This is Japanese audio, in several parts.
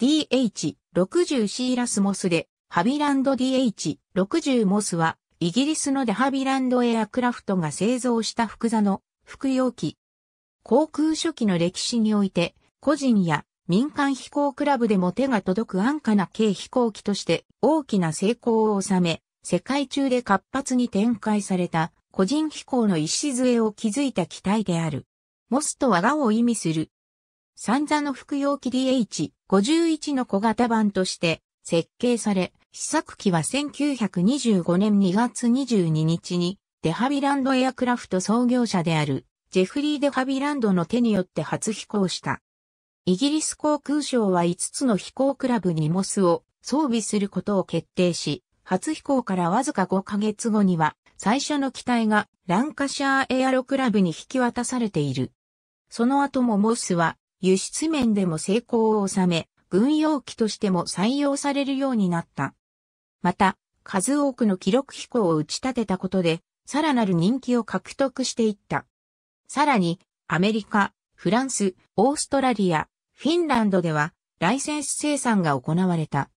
DH60C ラスモスで、ハビランド DH60 モスは、イギリスのデハビランドエアクラフトが製造した複座の副用機。航空初期の歴史において、個人や民間飛行クラブでも手が届く安価な軽飛行機として大きな成功を収め、世界中で活発に展開された個人飛行の礎を築いた機体である。モスと和がを意味する三座の服用機 DH51 の小型版として設計され、試作機は1925年2月22日にデハビランドエアクラフト創業者であるジェフリー・デハビランドの手によって初飛行した。イギリス航空省は5つの飛行クラブにモスを装備することを決定し、初飛行からわずか5ヶ月後には最初の機体がランカシャーエアロクラブに引き渡されている。その後もモスは輸出面でも成功を収め、軍用機としても採用されるようになった。また、数多くの記録飛行を打ち立てたことで、さらなる人気を獲得していった。さらに、アメリカ、フランス、オーストラリア、フィンランドでは、ライセンス生産が行われた。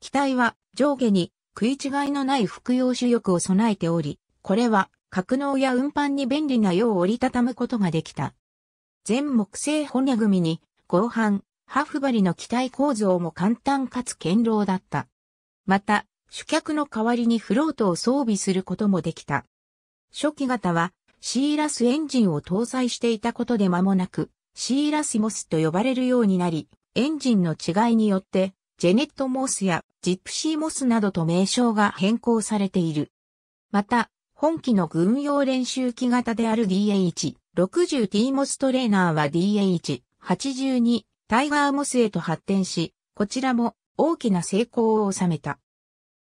機体は上下に食い違いのない服用主翼を備えており、これは格納や運搬に便利なよう折りたたむことができた。全木製骨組みに、合板、ハフ針の機体構造も簡単かつ堅牢だった。また、主脚の代わりにフロートを装備することもできた。初期型は、シーラスエンジンを搭載していたことで間もなく、シーラスモスと呼ばれるようになり、エンジンの違いによって、ジェネットモスやジプシーモスなどと名称が変更されている。また、本機の軍用練習機型である DH、60T モストレーナーは DH、82、タイガーモスへと発展し、こちらも大きな成功を収めた。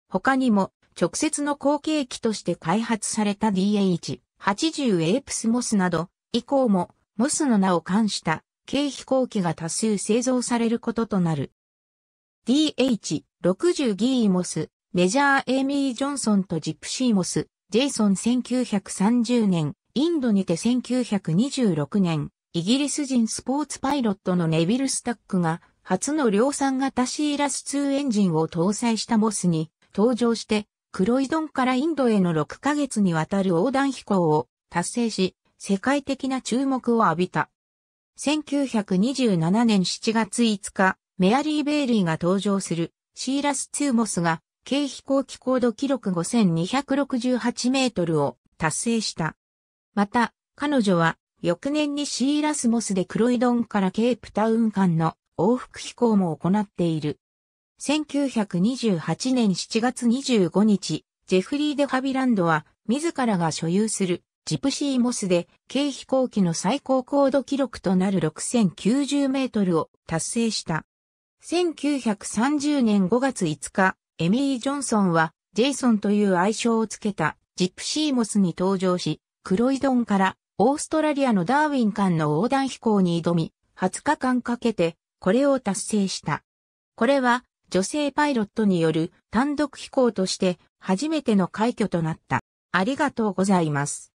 他にも、直接の後継機として開発された DH、80エープスモスなど、以降も、モスの名を冠した、軽飛行機が多数製造されることとなる。DH60 ギーモス、メジャーエイミー・ジョンソンとジプシーモス、ジェイソン1930年、インドにて1926年、イギリス人スポーツパイロットのネビル・スタックが、初の量産型シーラス2エンジンを搭載したモスに登場して、クロイドンからインドへの6ヶ月にわたる横断飛行を達成し、世界的な注目を浴びた。1927年7月5日、メアリー・ベイリーが登場するシーラス2モスが、軽飛行機高度記録5268メートルを達成した。また、彼女は、翌年にシーラスモスでクロイドンからケープタウン間の往復飛行も行っている。1928年7月25日、ジェフリー・デ・ハビランドは、自らが所有するジプシー・モスで、軽飛行機の最高高度記録となる6090メートルを達成した。1930年5月5日、エミリー・ジョンソンは、ジェイソンという愛称をつけたジプシー・モスに登場し、クロイドンからオーストラリアのダーウィン間の横断飛行に挑み、20日間かけてこれを達成した。これは女性パイロットによる単独飛行として初めての快挙となった。ありがとうございます。